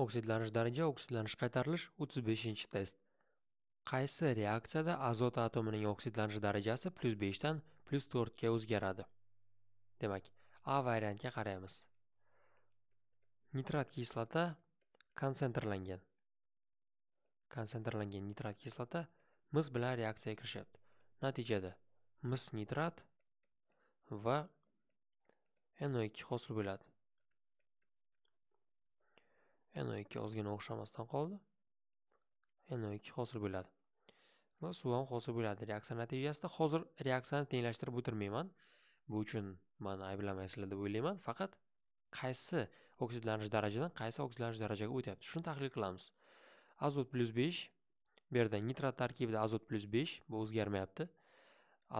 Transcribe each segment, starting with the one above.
oksidlanish darajasi oksidlanish qaytarilish 35 test qaysi reaksiyada azot atomining oksidlanish darajasi plyus dan plyus ga o'zgaradi demak a variantga qaraymiz nitrat kislota konsentrlangan konsentrlangan nitrat kislota mis bilan reaksiyaga kirishyapti natijada mis nitrat va no2 hosil bo'ladi NO2 ozgina o'xshamasdan qoldi. NO2 hosil bo'ladi. Va suv ham hosil bo'ladi reaksiya natijasida. Hozir reaksiyani tenglashtirib o'tirmayman. Bu uchun meni ayblamaysizlar deb o'ylayman. Faqat qaysi oksidlanish darajadan qaysi oksidlanish darajaga o'tyapti? Shuni tahlil qilamiz. Azot plus 5 bu yerda nitrat tarkibida azot plus 5 bu o'zgarmayapti.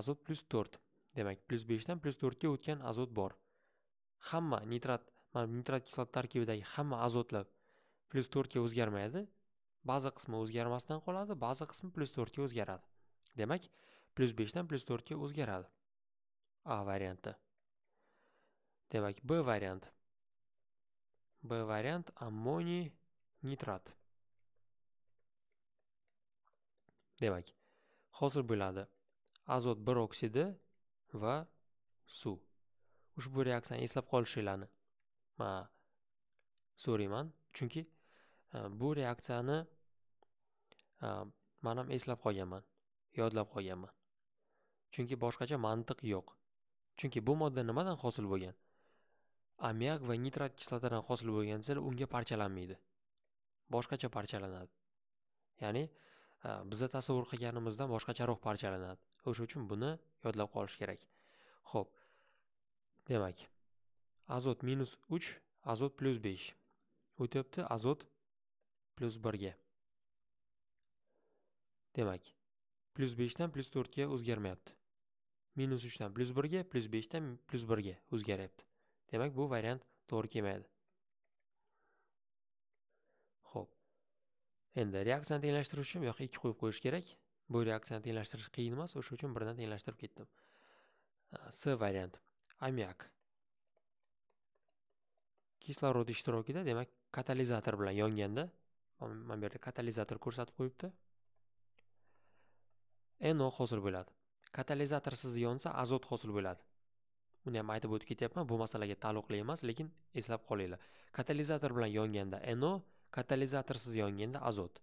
Azot plus 4. Demak, plus 5 dan plus 4 ga o'tgan azot bor. Hamma nitrat mana nitrat kislot tarkibidagi hamma azotlar plyus to'rtga o'zgarmaydi ba'zi qismi o'zgarmasdan qoladi ba'zi qismi plyus to'rtga o'zgaradi demak plyus beshdan plyus to'rtga o'zgaradi a varianti demak b variant b variant ammoniy nitrat demak hosil bo'ladi azot bir oksidi va suv ushbu reaksiyani eslab qolishinglarni man so'rayman chunki bu reaksiyani man ham eslab qolganman yodlab qolganman chunki boshqacha mantiq yo'q chunki bu modda nimadan hosil bo'lgan ammiak va nitrat kislotadan hosil bo'lgan desa unga parchalanmaydi boshqacha parchalanadi ya'ni biza tasavvur qilganimizdan boshqacharoq parchalanadi o'sha uchun buni yodlab qolish kerak ho'p demak azot minus uch azot plyus besh o'tyapti azot plus 1ga. Demak, plus 5 dan plus 4ga o'zgarmayapti. Minus 3 dan plus 1ga, plus 5 dan plus 1ga o'zgaryapti. Demak, bu variant to'g'ri kelmaydi. Xo'p. Endi reaksiyani tenglashtirish uchun yo'q, 2 qo'yib qo'yish kerak. Bu reaksiyani tenglashtirish qiyin emas, o'sha uchun birdan tenglashtirib ketdim. C variant. Amiak. Kislorod ishtirokida, demak, katalizator bilan yonganda mana bu yerda katalizator ko'rsatib qo'yibdi no hosil bo'ladi katalizatorsiz yonsa azot hosil bo'ladi uni ham aytib o'tib ketyapman bu masalaga taalluqli emas lekin eslab qolinglar katalizator bilan yonganda no katalizatorsiz yonganda azot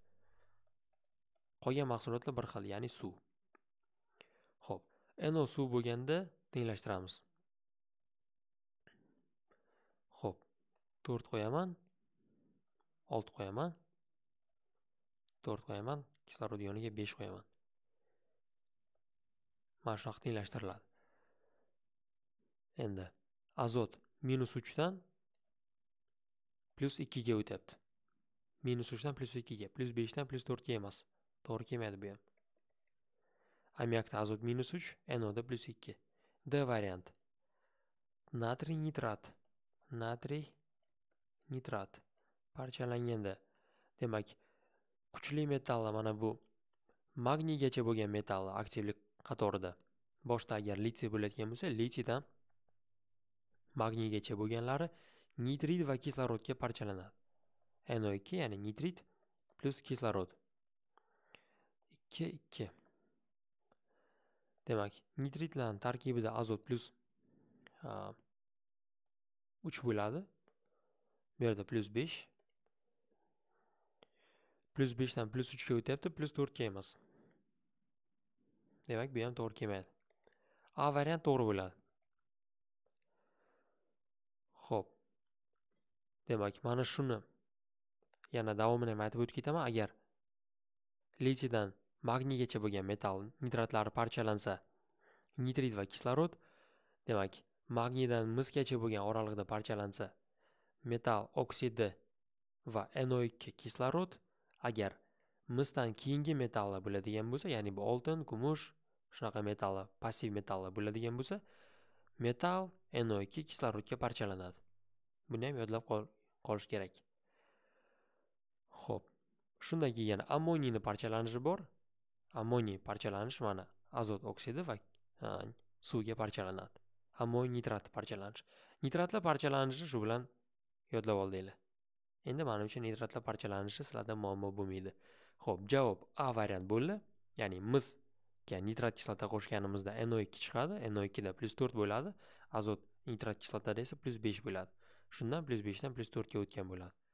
qolgan mahsulotlar bir xil ya'ni suv ho'p no suv bo'lganda tenglashtiramiz ho'p to'rt qo'yaman olti qo'yaman to'rt qo'yaman kislorod ioniga besh qo'yaman mana shunaqa tenglashtiriladi endi azot minus uchdan plyus ikkiga o'tyapti minus uchdan plyus ikkiga plyus beshdan plyus to'rtga emas to'g'ri kelmaydi bu ham ammiakda azot minus uch noda plyus ikki d variant natriy nitrat natriy nitrat parchalanganda demak kuchli metallar mana bu magniygacha bo'lgan metalli aktivlik qatorida boshda agar litiy bo'layotgan bo'lsa litiydan magniygacha bo'lganlari nitrit va kislorodga parchalanadi no ikki ya'ni nitrit plyus kislorod ikki ikki demak nitritlarni tarkibida azot plyus uch bo'ladi bu yerda plyus besh dan plus 3 ga o'tyapti 4 ga emas demak bu ham to'g'ri kelmaydi a variant to'g'ri bo'ladi Xo'p. demak mana shuni yana davomini ham aytib o'tib ketaman agar litiydan magniygacha bo'lgan metal nitratlari parchalansa nitrit va kislorod demak magniydan misgacha bo'lgan oraliqda parchalansa metal oksidi va no2 kislorod agar misdan keyingi metallar bo'ladigan bo'lsa ya'ni bu oltin kumush shunaqa metalli passiv metalli bo'ladigan bo'lsa metal no ikki kislorodga parchalanadi buni ham yodlab qolish kerak ho'p shundan keyin yana ammoniyni parchalanishi bor ammoniy parchalanish mana azot oksidi va suvga parchalanadi ammoniy nitrati parchalanish nitratlar parchalanishi shu bilan yodlab oldinglar Endi mana o'sha nitratlar parchalanishi sizlarda muammo bo'lmaydi. Xo'p, javob A variant bo'ldi. Ya'ni mis ga nitrat kislota qo'shganimizda NO2 chiqadi, NO2 da +4 bo'ladi, azot nitrat kislotada esa +5 bo'ladi. Shundan +5 dan +4 ga o'tgan bo'ladi.